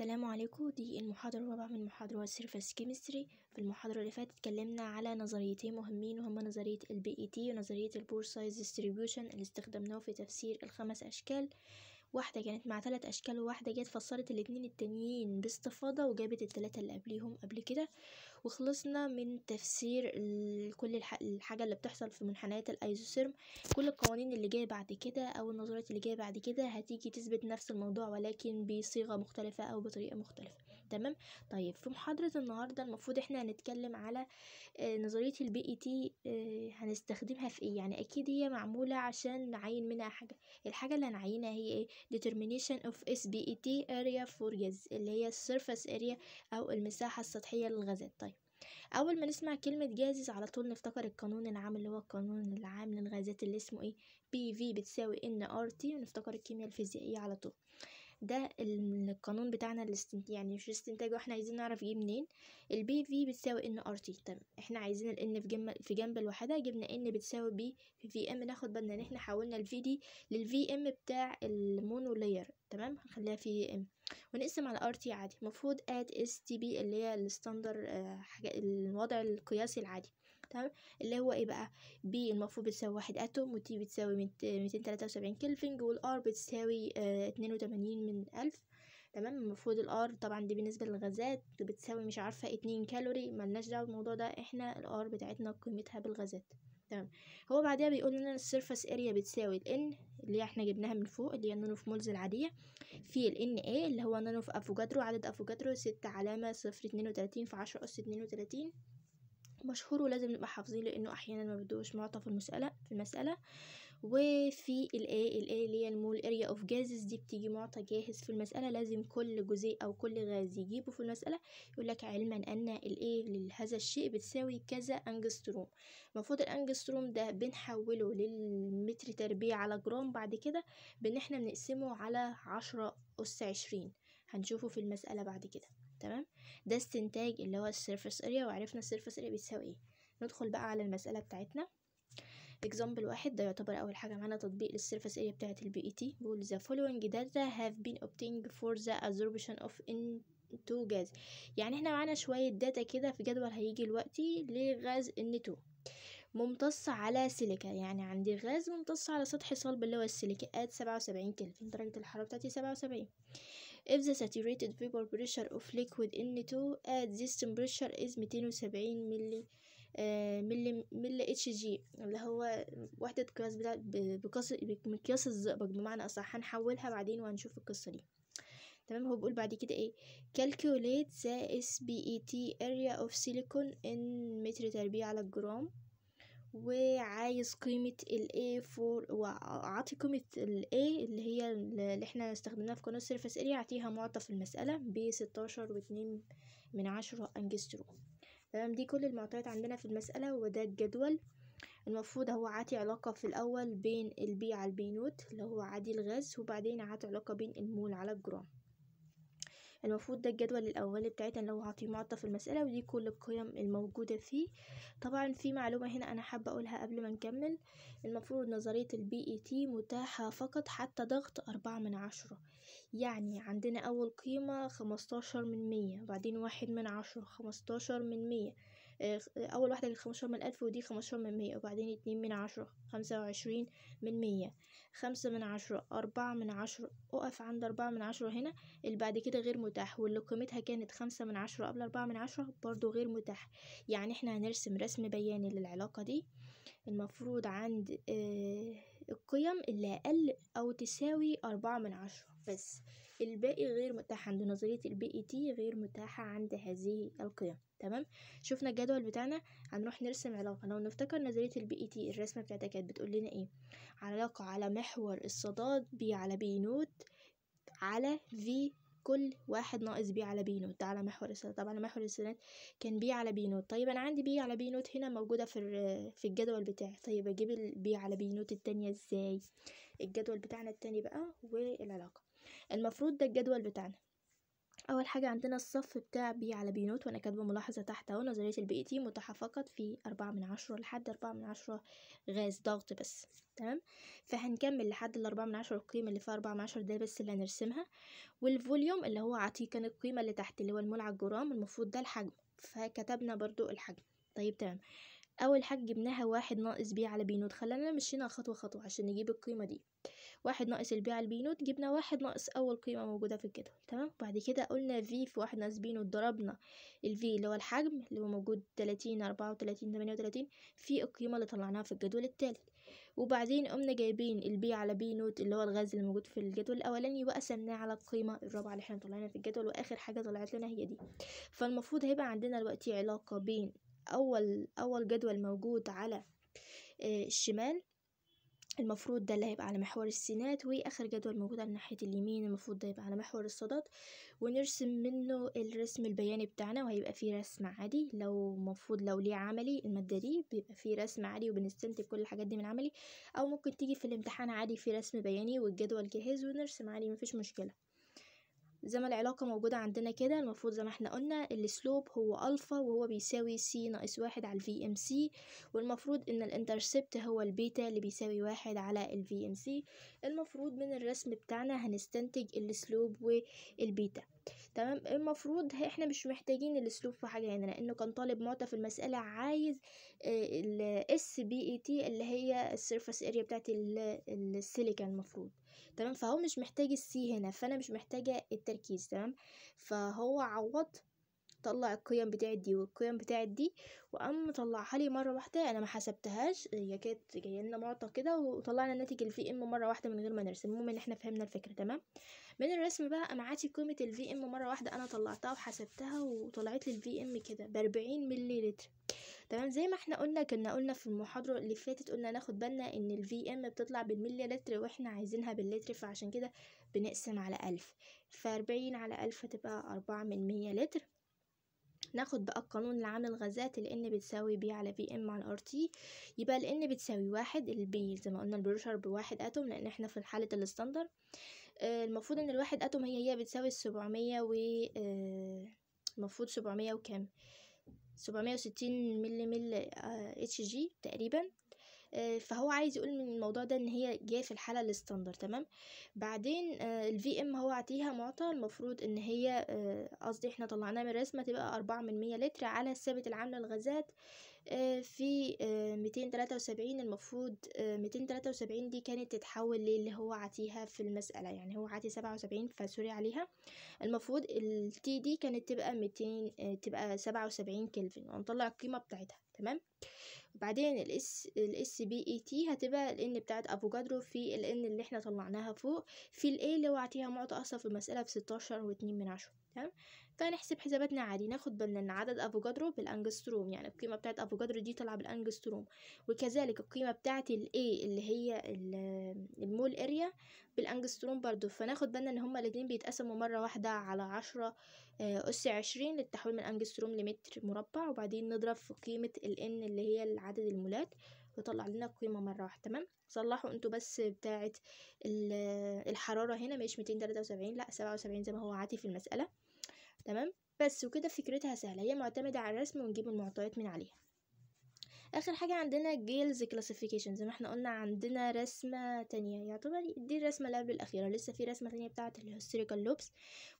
السلام عليكم دي المحاضرة الرابعة من محاضرة Surface Chemistry في المحاضرة اللي فاتت اتكلمنا على نظريتين مهمين وهما نظرية ال BET ونظرية ال Pore Size Distribution اللي استخدمناه في تفسير الخمس أشكال واحدة كانت مع تلات أشكال وواحدة جت فسرت الاتنين التانيين باستفاضة وجابت التلاتة اللي قبليهم قبل كده وخلصنا من تفسير كل الحاجة اللي بتحصل في منحنيات الايزوثيرم كل القوانين اللي جاية بعد كده او النظريات اللي جاية بعد كده هتيجي تثبت نفس الموضوع ولكن بصيغة مختلفة او بطريقة مختلفة تمام طيب في محاضرة النهاردة المفروض احنا هنتكلم على آه، نظرية البي e اي آه، تي هنستخدمها في ايه يعني اكيد هي معمولة عشان نعين منها حاجة الحاجة اللي هنعينها هي ايه determination of SBET area for gas اللي هي surface area او المساحة السطحية للغازات طيب اول ما نسمع كلمة جازز على طول نفتكر القانون العام اللي هو القانون العام للغازات اللي اسمه ايه بي في بتساوي ان ار تي ونفتكر الكيمياء الفيزيائية على طول ده القانون بتاعنا الاستنتاج يعني مش استنتاج واحنا عايزين نعرف جه ايه منين البي في بتساوي ان ار تي طب احنا عايزين الان في جنب في جنب الوحده جبنا ان بتساوي بي في في ام ناخد بالنا ان احنا حولنا الفي دي للفي ام بتاع المونو لاير تمام هنخليها في ام ونقسم على ار تي عادي المفروض ات اس تي بي اللي هي الستاندر آه، حاجه الوضع القياسي العادي تمام اللي هو ايه بقى ب المفروض بتساوي واحد اتوم وتي بتساوي ميتين تلاتة وسبعين كلفن والار بتساوي آه، اتنين وتمانين من الف تمام المفروض الار طبعا دي بالنسبة للغازات بتساوي مش عارفة اتنين كالوري ملناش دعوة بالموضوع ده احنا الار بتاعتنا قيمتها بالغازات تمام هو بعدها بيقول لنا السيرفس اريا بتساوي الان اللي احنا جبناها من فوق اللي هي النانو في مولز العادية في ال ايه اللي هو نانو في افوجادرو عدد افوجادرو ستة علامة صفر اتنين وتلاتين في عشرة اس اتنين وتلاتين مشهور ولازم نبقى حافظين لانه احيانا ما بدوش معطى في المسألة في المسألة وفي الايه الايه اللي هي المول اريا اوف جازز دي بتيجي معطى جاهز في المسألة لازم كل جزيء او كل غاز يجيبه في المسألة يقول لك علما ان الايه لهذا الشيء بتساوي كذا انجستروم المفروض الانجستروم ده بنحوله للمتر تربيع على جرام بعد كده بان احنا بنقسمه على عشرة اس عشرين هنشوفه في المسألة بعد كده تمام ده استنتاج اللي هو السيرفس اريا وعرفنا السيرفس اريا بيساوي ايه ندخل بقى على المسألة بتاعتنا example واحد ده يعتبر أول حاجة معانا تطبيق للسيرفس اريا بتاعة البي اي تي e بيقول the following data have been obtained for the absorption of N2 gas يعني احنا معانا شوية داتا كده في جدول هيجي دلوقتي لغاز N2 ممتصة على سيليكا يعني عندي غاز ممتص على سطح صلب اللي هو السيليكا at سبعة وسبعين كلفن درجة الحرارة بتاعتي سبعة وسبعين if the saturated vapor pressure of liquid N2 at this temperature is ميتين وسبعين ملي آه، ملي ملي اتش جي اللي هو وحدة قياس بتاع بقص بمقياس الزئبق بمعنى أصح هنحولها بعدين وهنشوف القصة دي تمام هو بيقول بعد كده ايه calculate the SBET area of silicon in متر تربيع على الجرام وعايز قيمة ال a فور وعطي قيمة ال A اللي هي اللي احنا استخدمناها في قناة السيرفس اريا أعطيها معطف المسألة ب 16 واتنين من عشرة أنجسترو تمام دي كل المعطيات عندنا في المسألة وده الجدول المفروض هو عاتي علاقة في الأول بين البي على نوت اللي هو عادي الغاز وبعدين عاتي علاقة بين المول على الجرام المفروض ده الجدول الأولي بتاعتنا لو هعطيه معطى في المسألة ودي كل القيم الموجودة فيه طبعا في معلومة هنا أنا حابة أقولها قبل ما نكمل المفروض نظرية البي اي تي e متاحة فقط حتى ضغط أربعة من عشرة يعني عندنا أول قيمة خمستاشر من مية وبعدين واحد من عشرة خمستاشر من مية آه، أول واحدة كانت خمستاشر من ألف ودي خمستاشر من مية وبعدين اتنين من عشرة خمسة وعشرين من مية خمسة من عشرة أربعة من عشرة أقف عند أربعة من عشرة هنا اللي بعد كده غير متاح واللي قيمتها كانت خمسة من عشرة قبل أربعة من عشرة برضو غير متاح يعني احنا هنرسم رسم بياني للعلاقة دي المفروض عند اه القيم اللي أقل أو تساوي أربعة من عشرة بس الباقي غير متاح عند نظرية البي اي تي e غير متاحة عند هذه القيم تمام شفنا الجدول بتاعنا هنروح نرسم علاقة لو نفتكر نظرية البي اي تي e الرسمة بتاعتها كانت بتقول لنا ايه علاقة على محور الصداد بي على بي نوت على في كل واحد ناقص بي على بي نوت على محور السنة طبعا محور السنة كان بي على بي نوت طيب انا عندي بي على بي نوت هنا موجودة في في الجدول بتاعي طيب اجيب البي على بي نوت التانية ازاي الجدول بتاعنا التاني بقى والعلاقة المفروض ده الجدول بتاعنا اول حاجه عندنا الصف بتاع بي على بي نوت وانا كاتبه ملاحظه تحت اهو نظريه البي تي متاحه فقط في أربعة من عشرة لحد أربعة من عشرة غاز ضغط بس تمام فهنكمل لحد الأربعة من عشرة القيمه اللي فيها أربعة من عشرة ده بس اللي هنرسمها والفوليوم اللي هو عطيه كان القيمه اللي تحت اللي هو المول على الجرام المفروض ده الحجم فكتبنا برضو الحجم طيب تمام اول حاجه جبناها واحد ناقص بي على بي نوت خلينا مشينا خطوه خطوه عشان نجيب القيمه دي واحد ناقص البي على البي نوت جبنا واحد ناقص اول قيمه موجوده في الجدول تمام بعد كده قلنا في في واحد ناقص بي نوت ضربنا الفي اللي هو الحجم اللي هو موجود 30 34 38 في القيمه اللي طلعناها في الجدول التالت وبعدين قمنا جايبين البي على بي نوت اللي هو الغاز اللي موجود في الجدول الاولاني وقسمناه على القيمه الرابعه اللي احنا طلعناها في الجدول واخر حاجه طلعت لنا هي دي فالمفروض هيبقى عندنا دلوقتي علاقه بين أول أول جدول موجود على آه، الشمال المفروض ده اللي هيبقى على محور السينات واخر جدول موجود على ناحيه اليمين المفروض ده يبقى على محور الصادات ونرسم منه الرسم البياني بتاعنا وهيبقى فيه رسم عادي لو مفروض لو ليه عملي الماده دي بيبقى فيه رسم عادي وبنستنتج كل الحاجات دي من عملي او ممكن تيجي في الامتحان عادي في رسم بياني والجدول جاهز ونرسم عليه مفيش مشكله زي ما العلاقة موجودة عندنا كده المفروض زي ما احنا قلنا السلوب هو ألفا وهو بيساوي سي ناقص واحد على الفي ام سي والمفروض ان الانترسبت هو البيتا اللي بيساوي واحد على الفي ام سي المفروض من الرسم بتاعنا هنستنتج السلوب والبيتا تمام المفروض احنا مش محتاجين السلوب في حاجة هنا لأنه كان طالب معطى في المسألة عايز آه، ال اس بي اي تي اللي هي السيرفس اريا بتاعت السيليكا المفروض تمام فهو مش محتاج السي هنا فانا مش محتاجه التركيز تمام فهو عوض هطلع القيم بتاعت دي والقيم بتاعت دي وقام مطلعها لي مره واحده انا ما حسبتهاش هي كانت جايه لنا معطى كده وطلعنا الناتج الفي ام مره واحده من غير ما نرسم المهم ان احنا فهمنا الفكره تمام من الرسم بقى قام عاتي قيمه الفي ام مره واحده انا طلعتها وحسبتها وطلعت لي الفي ام كده ب 40 مللي لتر تمام زي ما احنا قلنا كنا قلنا في المحاضرة اللي فاتت قلنا ناخد بالنا ان الفي ام بتطلع بالملي لتر واحنا عايزينها باللتر فعشان كده بنقسم على ألف 40 على ألف هتبقى أربعة من مية لتر ناخد بقى القانون العام الغازات ال N بتساوي B على ام على تي يبقى ال N بتساوي واحد ال B زي ما قلنا البروشر بواحد أتوم لأن احنا في حالة الستاندر آه، المفروض ان الواحد أتوم هي هي بتساوي السبعمية و آه، المفروض سبعمية وكام سبعمية وستين ملي ملي اتش آه، جي تقريبا آه، فهو عايز يقول من الموضوع ده ان هي جايه في الحاله الستاندر تمام بعدين آه، الفي ام هو عطيها معطى المفروض ان هي آه، قصدي احنا طلعناها من الرسمه تبقى أربعة من مية لتر على الثابت العامله الغازات في ميتين تلاتة وسبعين المفروض ميتين تلاتة وسبعين دي كانت تتحول للي هو عطيها في المسألة يعني هو عاتي سبعة وسبعين فسوري عليها المفروض التي دي كانت تبقى ميتين تبقى سبعة وسبعين كلفن ونطلع القيمة بتاعتها تمام بعدين الاس الاس بي اي تي e هتبقى الان بتاعت افوكادرو في الان اللي احنا طلعناها فوق في الاي اللي وعدتيها معطى اصلا في المساله ب 16 واتنين من عشرة تمام فنحسب حساباتنا عادي ناخد بالنا ان عدد افوكادرو بالانجستروم يعني القيمه بتاعت افوكادرو دي طالعه بالانجستروم وكذلك القيمه بتاعت الاي اللي هي المول اريا بالانجستروم برضو فناخد بالنا ان هما الاتنين بيتقسموا مرة واحدة على عشرة آه، أس عشرين للتحويل من انجستروم لمتر مربع وبعدين نضرب في قيمة ال ان اللي هي عدد المولات ويطلع لنا القيمة مرة واحدة تمام صلحوا انتوا بس بتاعة الحرارة هنا مش ميتين تلاتة وسبعين لا سبعة وسبعين زي ما هو عادي في المسألة تمام بس وكده فكرتها سهلة هي معتمدة على الرسم ونجيب المعطيات من عليها اخر حاجه عندنا جيلز كلاسيفيكيشن زي ما احنا قلنا عندنا رسمه تانية يعتبر دي الرسمه اللي قبل الاخيره لسه في رسمه تانية بتاعه الهستيريكال لوبس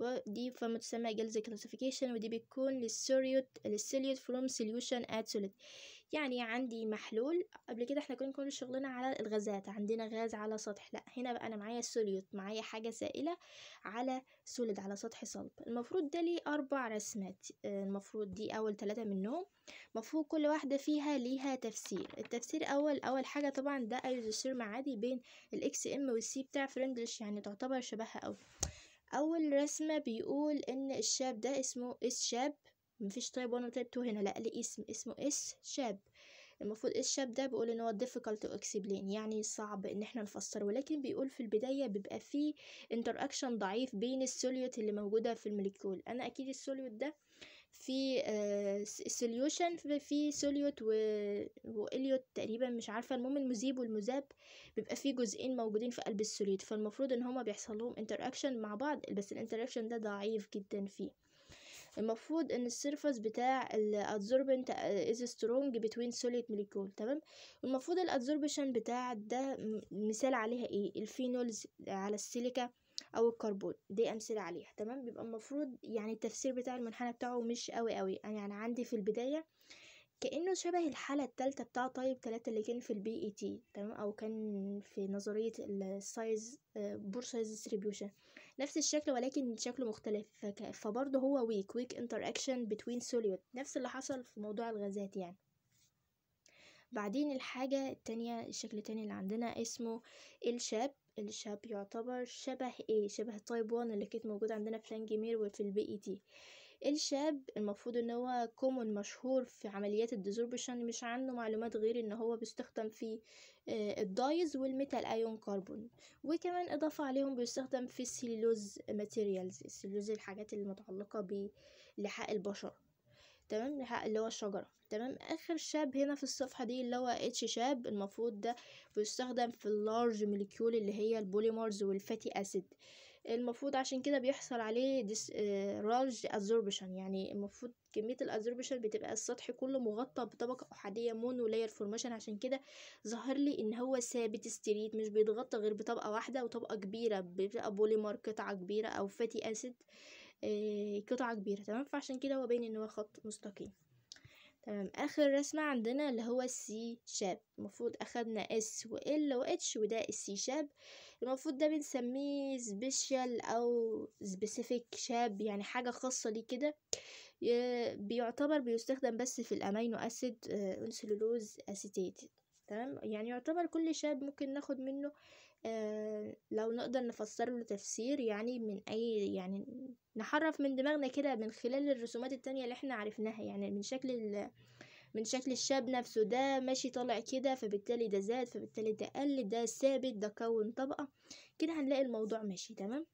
ودي تسمى جيلز كلاسيفيكيشن ودي بتكون للسيريوت للسيليوت فروم سوليوشن ات سوليد يعني عندي محلول قبل كده احنا كنا كل شغلنا على الغازات عندنا غاز على سطح لا هنا بقى انا معايا سوليوت معايا حاجه سائله على سوليد على سطح صلب المفروض ده ليه اربع رسمات آه، المفروض دي اول ثلاثه منهم مفروض كل واحده فيها ليها تفسير التفسير اول اول حاجه طبعا ده ايزوثيرم عادي بين الاكس ام والسي بتاع فريندلش يعني تعتبر شبهها قوي اول رسمه بيقول ان الشاب ده اسمه اس شاب مفيش تايب 1 وتايب 2 هنا لا ليه اسم اسمه اس شاب المفروض اس شاب ده بيقول ان هو difficult to explain يعني صعب ان احنا نفسره ولكن بيقول في البداية بيبقى فيه interaction ضعيف بين السوليوت اللي موجودة في الموليكول انا اكيد السوليوت ده في سوليوشن آه، في سوليوت و... واليوت تقريبا مش عارفه المهم المذيب والمذاب بيبقى فيه جزئين موجودين في قلب السوليوت فالمفروض ان هما بيحصل لهم انتراكشن مع بعض بس الانتراكشن ده ضعيف جدا فيه المفروض ان السيرفس بتاع الادزوربنت از سترونج بتوين سوليد مليكول تمام المفروض الادزوربشن بتاع ده مثال عليها ايه الفينولز على السيليكا او الكربون دي امثله عليها تمام بيبقى المفروض يعني التفسير بتاع المنحنى بتاعه مش قوي قوي يعني عندي في البدايه كأنه شبه الحالة التالتة بتاع طيب تلاتة اللي كان في البي اي تي تمام أو كان في نظرية السايز آه، بور سايز ديستريبيوشن نفس الشكل ولكن شكله مختلف فبرضه هو ويك ويك اكشن بتوين سوليوت نفس اللي حصل في موضوع الغازات يعني بعدين الحاجة التانية الشكل التاني اللي عندنا اسمه الشاب الشاب يعتبر شبه ايه شبه تايب 1 اللي كانت موجودة عندنا في لانجمير وفي البي اي تي الشاب المفروض ان هو كومون مشهور في عمليات الديزوربشن مش عنه معلومات غير ان هو بيستخدم في آه، الدايز والميتال ايون كربون وكمان اضافة عليهم بيستخدم في السيلوز ماتيريالز السيلوز الحاجات المتعلقة بلحاء البشر تمام لحاء اللي هو الشجرة تمام آخر شاب هنا في الصفحة دي اللي هو اتش شاب المفروض ده بيستخدم في اللارج موليكيول اللي هي البوليمرز والفاتي أسيد المفروض عشان كده بيحصل عليه رالج ادزوربشن آه، يعني المفروض كمية الادزوربشن بتبقى السطح كله مغطى بطبقة احادية مونو لاير فورميشن عشان كده ظهر لي ان هو ثابت ستريت مش بيتغطى غير بطبقة واحدة وطبقة كبيرة بتبقى بوليمر قطعة كبيرة او فاتي اسيد آه، قطعة كبيرة تمام فعشان كده هو باين ان هو خط مستقيم تمام اخر رسمة عندنا اللي هو السي شاب المفروض اخدنا اس و ال و اتش وده السي شاب المفروض ده بنسميه سبيشال او سبيسيفيك شاب يعني حاجة خاصة ليه كده بيعتبر بيستخدم بس في الامينو اسيد انسلولوز آه، اسيتيت تمام يعني يعتبر كل شاب ممكن ناخد منه آه، لو نقدر نفسر له تفسير يعني من اي يعني نحرف من دماغنا كده من خلال الرسومات التانية اللي احنا عرفناها يعني من شكل من شكل الشاب نفسه ده ماشي طالع كده فبالتالي ده زاد فبالتالي ده قل ده ثابت ده كون طبقة كده هنلاقي الموضوع ماشي تمام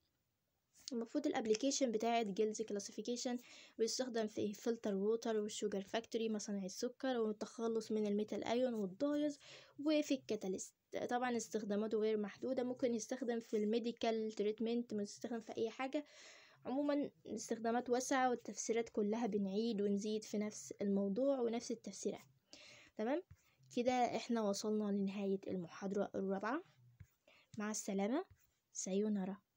المفروض الابلكيشن بتاعت جيلز كلاسيفيكيشن بيستخدم في فلتر ووتر والشوجر فاكتوري مصانع السكر والتخلص من الميتال ايون والضايز وفي الكاتاليست طبعا استخداماته غير محدودة ممكن يستخدم في الميديكال تريتمنت يستخدم في اي حاجة عموما استخدامات واسعة والتفسيرات كلها بنعيد ونزيد في نفس الموضوع ونفس التفسيرات تمام كده احنا وصلنا لنهاية المحاضرة الرابعة مع السلامة سايونارا